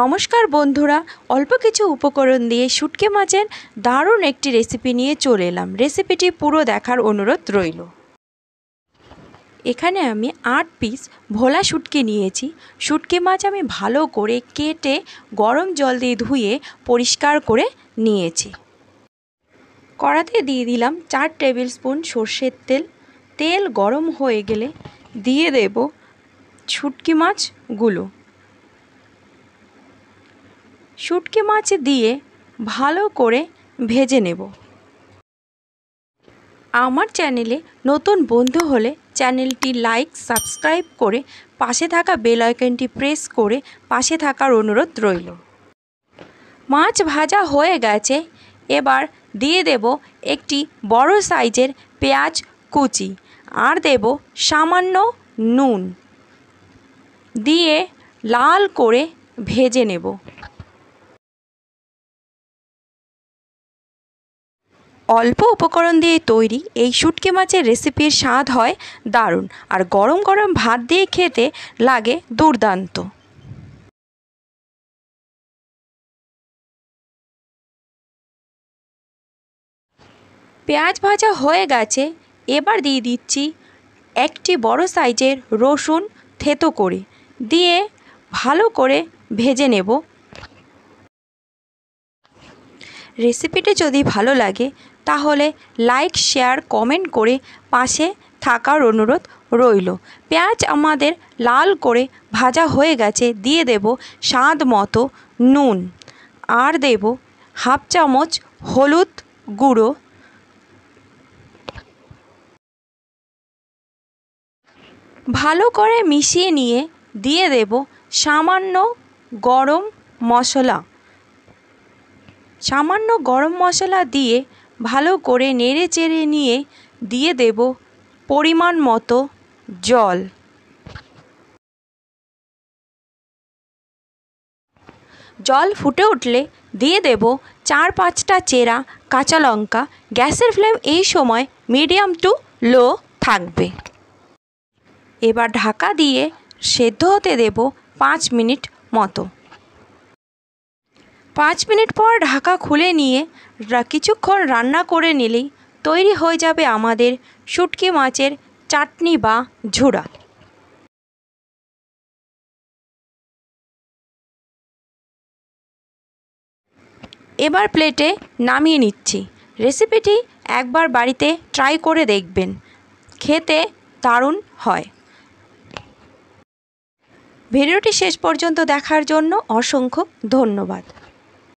নমস্কার বন্ধুরা অল্প কিছু উপকরণ দিয়ে সুটকে মাছের দারুণ একটি রেসিপি নিয়ে চলে এলাম রেসিপিটি পুরো দেখার অনুরোধ রইল এখানে আমি আট পিস ভোলা সুটকে নিয়েছি সুটকে মাছ আমি ভালো করে কেটে গরম জল দিয়ে ধুয়ে পরিষ্কার করে নিয়েছি কড়াতে দিয়ে দিলাম চার টেবিল স্পুন সর্ষের তেল তেল গরম হয়ে গেলে দিয়ে দেব শুটকি মাছগুলো শুটকি মাছ দিয়ে ভালো করে ভেজে নেব আমার চ্যানেলে নতুন বন্ধু হলে চ্যানেলটি লাইক সাবস্ক্রাইব করে পাশে থাকা বেল আইকনটি প্রেস করে পাশে থাকার অনুরোধ রইল মাছ ভাজা হয়ে গেছে এবার দিয়ে দেব একটি বড় সাইজের পেঁয়াজ কুচি আর দেব সামান্য নুন দিয়ে লাল করে ভেজে নেব অল্প উপকরণ দিয়ে তৈরি এই শুটকি মাছের রেসিপির স্বাদ হয় দারুণ আর গরম গরম ভাত দিয়ে খেতে লাগে দুর্দান্ত পেঁয়াজ ভাজা হয়ে গেছে এবার দিয়ে দিচ্ছি একটি বড় সাইজের রসুন থেতো করে দিয়ে ভালো করে ভেজে নেব রেসিপিটি যদি ভালো লাগে তাহলে লাইক শেয়ার কমেন্ট করে পাশে থাকার অনুরোধ রইল পেঁয়াজ আমাদের লাল করে ভাজা হয়ে গেছে দিয়ে দেব স্বাদ মতো নুন আর দেব হাফ চামচ হলুদ গুঁড়ো ভালো করে মিশিয়ে নিয়ে দিয়ে দেব সামান্য গরম মশলা সামান্য গরম মশলা দিয়ে ভালো করে নেড়ে চেড়ে নিয়ে দিয়ে দেব পরিমাণ মতো জল জল ফুটে উঠলে দিয়ে দেব চার পাঁচটা চেরা কাঁচা লঙ্কা গ্যাসের ফ্লেম এই সময় মিডিয়াম টু লো থাকবে এবার ঢাকা দিয়ে সেদ্ধ হতে দেব পাঁচ মিনিট মতো পাঁচ মিনিট পর ঢাকা খুলে নিয়ে কিছুক্ষণ রান্না করে নিলেই তৈরি হয়ে যাবে আমাদের শুটকি মাছের চাটনি বা ঝুড়া এবার প্লেটে নামিয়ে নিচ্ছি রেসিপিটি একবার বাড়িতে ট্রাই করে দেখবেন খেতে দারুণ হয় ভিডিওটি শেষ পর্যন্ত দেখার জন্য অসংখ্য ধন্যবাদ